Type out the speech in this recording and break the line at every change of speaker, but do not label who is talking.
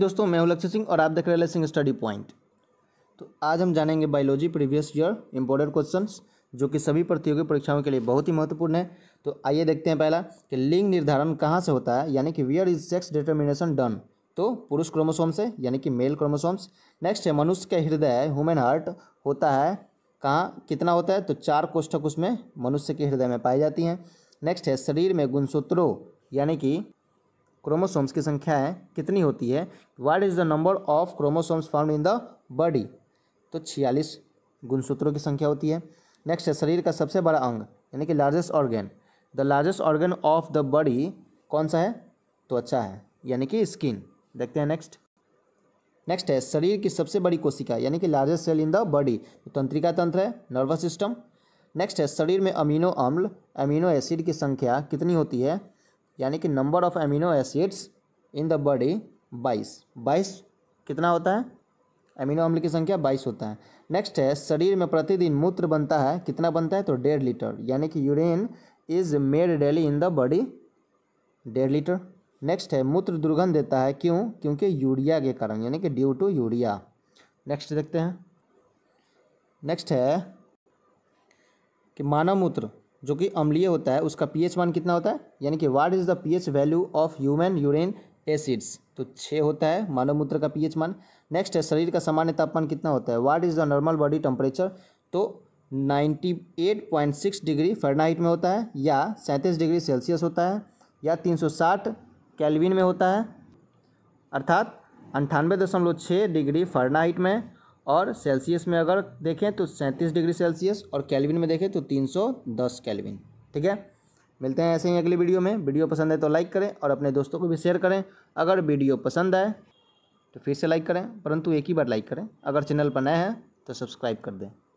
morning दोस्तों मैं हूं लक्ष्य सिंह और आप देख रहे हैं सिंह स्टडी पॉइंट तो आज हम जानेंगे biology previous year important questions जो कि सभी प्रतियोगी परीक्षाओं के लिए बहुत ही महत्वपूर्ण है तो आइए देखते हैं पहला कि लिंग निर्धारण कहाँ से होता है यानी कि where is sex determination done तो पुरुष क्रोमोसोम से यानी कि मेल क्रोमोसोम्स नेक्स्ट है मनुष्य का हृदय ह्यूमन हार्ट होता है कहाँ कितना होता है तो चार कोष्ठक उसमें मनुष्य के हृदय में पाई जाती हैं नेक्स्ट है शरीर में गुणसूत्रों यानी कि क्रोमोसोम्स की संख्या है कितनी होती है what is the number of chromosomes found in the body तो छियालीस गुणसूत्रों की संख्या होती है नेक्स्ट है शरीर का सबसे बड़ा अंग यानी कि largest organ the largest organ of the body कौन सा है त्वचा है यानी कि स्किन देखते हैं नेक्स्ट नेक्स्ट है शरीर की सबसे बड़ी कोशिका यानी कि largest cell in the body तो तंत्रिका तंत्र है नर्वस सिस्टम नेक्स्ट है शरीर में अमीनो अम्ल अमीनो एसिड की संख्या कितनी होती है यानी कि number of amino acids in the body बाईस बाईस कितना होता है एमिनो अम्ल की संख्या बाईस होता है नेक्स्ट है शरीर में प्रतिदिन मूत्र बनता है कितना बनता है तो डेढ़ लीटर यानी कि urine is made daily in the body डेढ़ लीटर नेक्स्ट है मूत्र दुर्गंध देता है क्यों क्योंकि यूरिया के कारण यानी कि ड्यू टू यूरिया नेक्स्ट देखते हैं नेक्स्ट है कि मानव मूत्र जो कि अम्लीय होता है उसका पीएच मान कितना होता है यानी कि what is the pH value of human urine acids तो छः होता है मानव मूत्र का पीएच मान नेक्स्ट है शरीर का सामान्य तापमान कितना होता है what is the normal body temperature तो 98.6 डिग्री फेरनाइट में होता है या सैंतीस डिग्री सेल्सियस होता है या 360 केल्विन में होता है अर्थात अंठानवे दशमलव छः डिग्री फरनाइट में और सेल्सियस में अगर देखें तो सैंतीस डिग्री सेल्सियस और कैलविन में देखें तो तीन सौ दस कैलविन ठीक है मिलते हैं ऐसे ही अगली वीडियो में वीडियो पसंद है तो लाइक करें और अपने दोस्तों को भी शेयर करें अगर वीडियो पसंद आए तो फिर से लाइक करें परंतु एक ही बार लाइक करें अगर चैनल पर नए हैं तो सब्सक्राइब कर दें